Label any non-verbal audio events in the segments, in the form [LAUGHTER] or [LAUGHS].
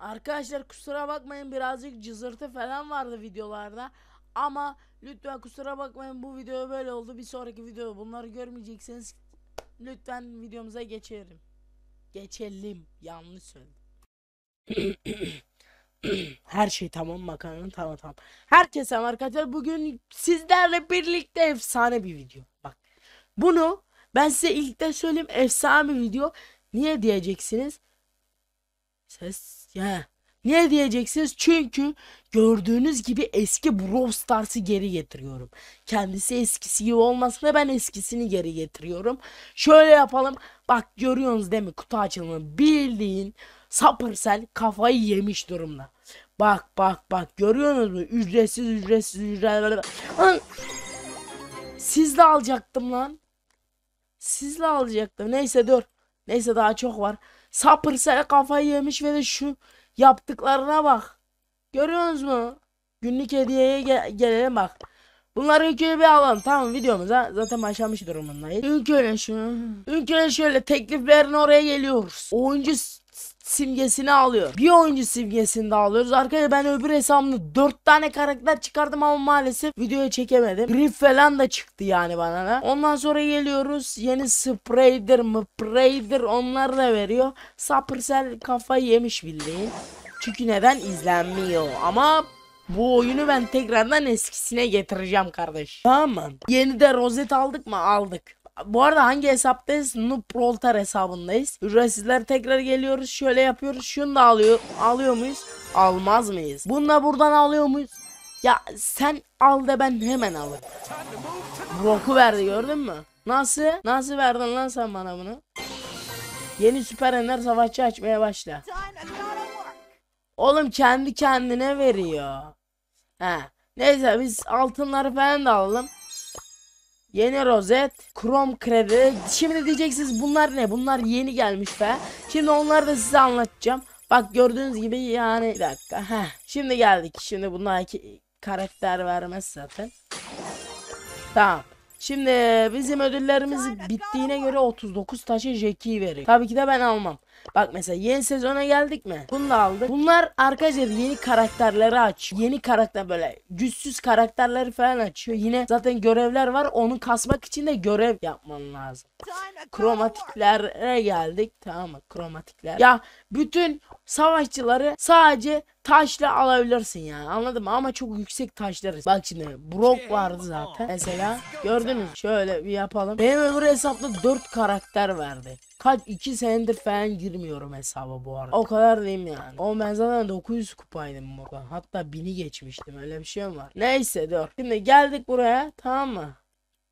Arkadaşlar kusura bakmayın birazcık cızırtı falan vardı videolarda. Ama lütfen kusura bakmayın bu video böyle oldu. Bir sonraki video bunları görmeyeceksiniz lütfen videomuza geçelim. Geçelim. Yanlış söyledim. [COUGHS] Her şey tamam makarnanın tamam tamam. Herkese arkadaşlar bugün sizlerle birlikte efsane bir video. Bak bunu ben size ilk de söyleyeyim efsane bir video. Niye diyeceksiniz? Ses ya. Niye diyeceksiniz? Çünkü gördüğünüz gibi eski Brawl Stars'ı geri getiriyorum. Kendisi eskisi gibi olmasına ben eskisini geri getiriyorum. Şöyle yapalım. Bak görüyorsunuz değil mi? Kutu açılımı bildiğin Supercell kafayı yemiş durumda. Bak bak bak görüyorsunuz mu? Ücretsiz ücretsiz ücretsiz. Sizle alacaktım lan. Sizle alacaktım. Neyse dur. Neyse daha çok var. Sapırsa kafayı yemiş ve de şu yaptıklarına bak. Görüyorsunuz mu? Günlük hediyeye ge gelelim bak. Bunları ülkeye bir alalım. Tamam videomuza zaten başlamış durumundayız. Ülkeye şu. Ülkeye şöyle tekliflerin oraya geliyoruz. Oyuncu simgesini alıyor. Bir oyuncu simgesini de alıyoruz. Arkaya ben öbür hesabımda 4 tane karakter çıkardım ama maalesef videoya çekemedim. Griff falan da çıktı yani bana da. Ondan sonra geliyoruz. Yeni spraydır mı praydır onları da veriyor. Sapırsel kafayı yemiş bildiğin. Çünkü neden izlenmiyor ama bu oyunu ben tekrardan eskisine getireceğim kardeş. Tamam mı? Yeni de rozet aldık mı? Aldık. Bu arada hangi hesaptayız? Nuproltar hesabındayız. Ücretsizler tekrar geliyoruz. Şöyle yapıyoruz. Şunu da alıyor, alıyor muyuz? Almaz mıyız? Bunu da buradan alıyor muyuz? Ya sen al de ben hemen alırım. Rocku verdi gördün mü? Nasıl? Nasıl verdin lan sen bana bunu? Yeni süper ender savaşçı açmaya başla. Oğlum kendi kendine veriyor. He. Neyse biz altınları falan da alalım. Yeni rozet, Chrome kredi. Şimdi diyeceksiniz bunlar ne? Bunlar yeni gelmiş be. Şimdi onları da size anlatacağım. Bak gördüğünüz gibi yani bir dakika. Heh. Şimdi geldik. Şimdi bunlar iki karakter vermez zaten. Tamam. Şimdi bizim ödüllerimiz bittiğine göre 39 taşı Jack'i veriyor. Tabii ki de ben almam. Bak mesela yeni sezona geldik mi? Bunu da aldık. Bunlar arkadaşlar yeni karakterleri aç. Yeni karakter böyle güçsüz karakterleri falan açıyor. Yine zaten görevler var. Onu kasmak için de görev yapman lazım. Kromatiklere geldik. Tamam mı? Kromatikler. Ya bütün savaşçıları sadece taşla alabilirsin yani anladın mı ama çok yüksek taşlar bak şimdi Brock vardı zaten mesela gördünüz şöyle bir yapalım benim öbür hesapta 4 karakter verdi Kaç 2 senedir falan girmiyorum hesaba bu arada. O kadar diyeyim yani. O ben zaten 900 kupaydım burada. Hatta 1000'i geçmiştim öyle bir şey mi var? Neyse dur. Şimdi geldik buraya tamam mı?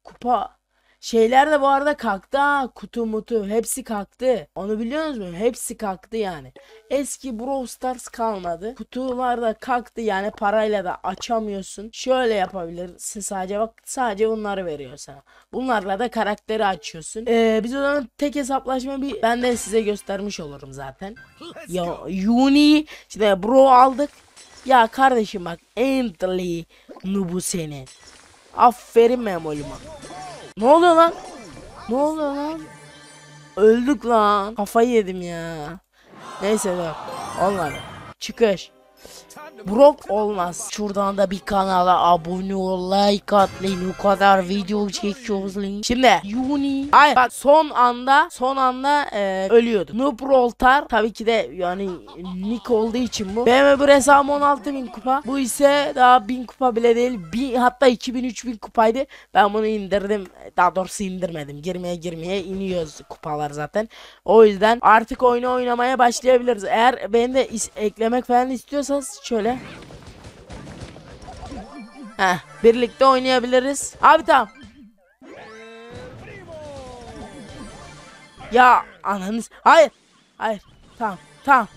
Kupa Şeyler de bu arada kalktı ha. Kutu mutu hepsi kalktı. Onu biliyor mu? Hepsi kalktı yani. Eski Brawl Stars kalmadı. Kutular da kalktı yani parayla da açamıyorsun. Şöyle yapabilirsin sadece bak sadece bunları veriyor sana. Bunlarla da karakteri açıyorsun. Ee, biz o zaman tek hesaplaşma bir ben de size göstermiş olurum zaten. Ya Yuni işte Bro aldık. Ya kardeşim bak Ently nubu senin. Aferin memoluma. Ne oluyor lan? Ne oluyor lan? Öldük lan. Kafayı yedim ya. Neyse dur. Onlar. Çıkış. Brok olmaz. Şuradan da bir kanala abone ol, like at lan. kadar video çekiyoruz lan. Şimdi Yuni. Ay bak son anda son anda e, ölüyordu. Noob Roltar tabii ki de yani nick olduğu için bu. Benim öbür hesabım 16 bin kupa. Bu ise daha 1000 kupa bile değil. Bin, hatta 2000 3000 kupaydı. Ben bunu indirdim. Daha doğrusu indirmedim. Girmeye girmeye iniyoruz kupalar zaten. O yüzden artık oyunu oynamaya başlayabiliriz. Eğer beni de eklemek falan istiyorsanız şöyle böyle. Heh, birlikte oynayabiliriz. Abi tamam. Ya ananız. Hayır. Hayır. Tamam. Tamam.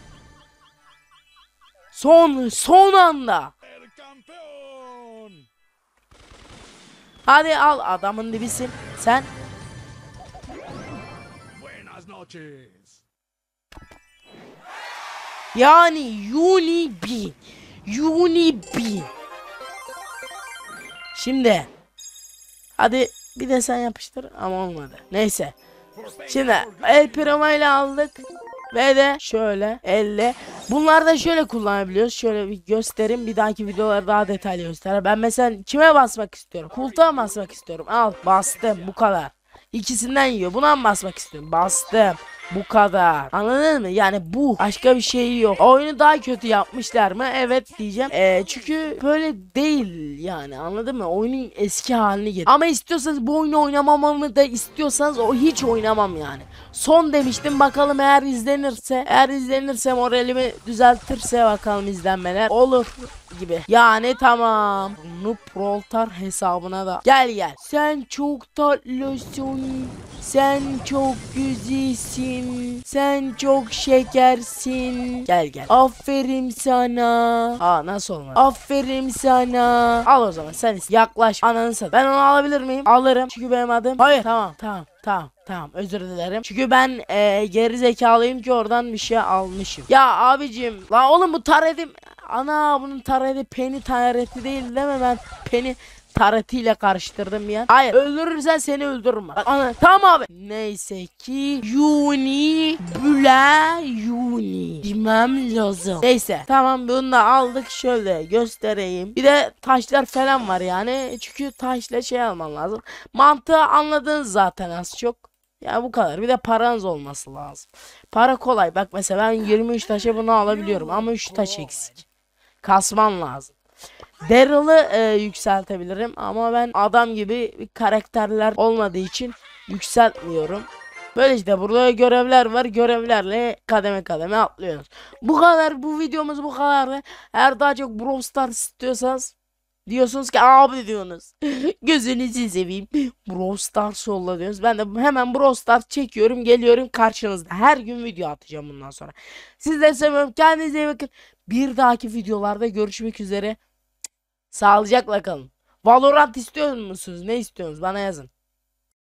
Son son anda. Hadi al adamın dibisin. Sen. Yani Yuni bin. Unibi. Şimdi. Hadi bir de sen yapıştır ama olmadı. Neyse. Şimdi el piromayla aldık. Ve de şöyle elle. Bunları da şöyle kullanabiliyoruz. Şöyle bir göstereyim. Bir dahaki videoları daha detaylı gösterir. Ben mesela kime basmak istiyorum? Kultuğa basmak istiyorum. Al bastım bu kadar. İkisinden yiyor. Buna mı basmak istiyorum? Bastım. Bu kadar. Anladın mı? Yani bu. Başka bir şey yok. Oyunu daha kötü yapmışlar mı? Evet diyeceğim. Ee, çünkü böyle değil yani. Anladın mı? Oyunun eski halini getir. Ama istiyorsanız bu oyunu oynamamamı da istiyorsanız o hiç oynamam yani. Son demiştim bakalım eğer izlenirse. Eğer izlenirse moralimi düzeltirse bakalım izlenmeler. Olur gibi. Yani tamam. Bunu Proltar hesabına da. Gel gel. Sen çok tatlısın. Sen çok güzelsin. Sen çok şekersin. Gel gel. Aferin sana. Ha nasıl olmadı? Aferin sana. Al o zaman sen iste. Yaklaş. Ananı sat. Ben onu alabilir miyim? Alırım. Çünkü benim adım. Hayır. Tamam tamam. Tamam tamam özür dilerim. Çünkü ben e, geri zekalıyım ki oradan bir şey almışım. Ya abicim la oğlum bu tar edim ana bunun tareti peni tareti değil deme ben peni taretiyle karıştırdım ya. Hayır öldürürsen seni öldürürüm. Ana, tamam abi. Neyse ki Yuni Büle Yuni demem lazım. Neyse tamam bunu da aldık şöyle göstereyim. Bir de taşlar falan var yani. Çünkü taşla şey alman lazım. Mantığı anladınız zaten az çok. Ya bu kadar. Bir de paranız olması lazım. Para kolay. Bak mesela ben 23 taşı bunu alabiliyorum ama 3 taş eksik kasman lazım. Daryl'ı e, yükseltebilirim ama ben adam gibi karakterler olmadığı için yükseltmiyorum. Böyle işte burada görevler var. Görevlerle kademe kademe atlıyoruz. Bu kadar. Bu videomuz bu kadar. Eğer daha çok Brawl Stars istiyorsanız Diyorsunuz ki abi diyorsunuz. [LAUGHS] Gözünüzü seveyim. Brawl Stars diyorsunuz. Ben de hemen Brawl Stars çekiyorum. Geliyorum karşınızda. Her gün video atacağım bundan sonra. Siz de seviyorum. Kendinize iyi bakın. Bir dahaki videolarda görüşmek üzere. Sağlıcakla kalın. Valorant istiyor musunuz? Ne istiyorsunuz? Bana yazın.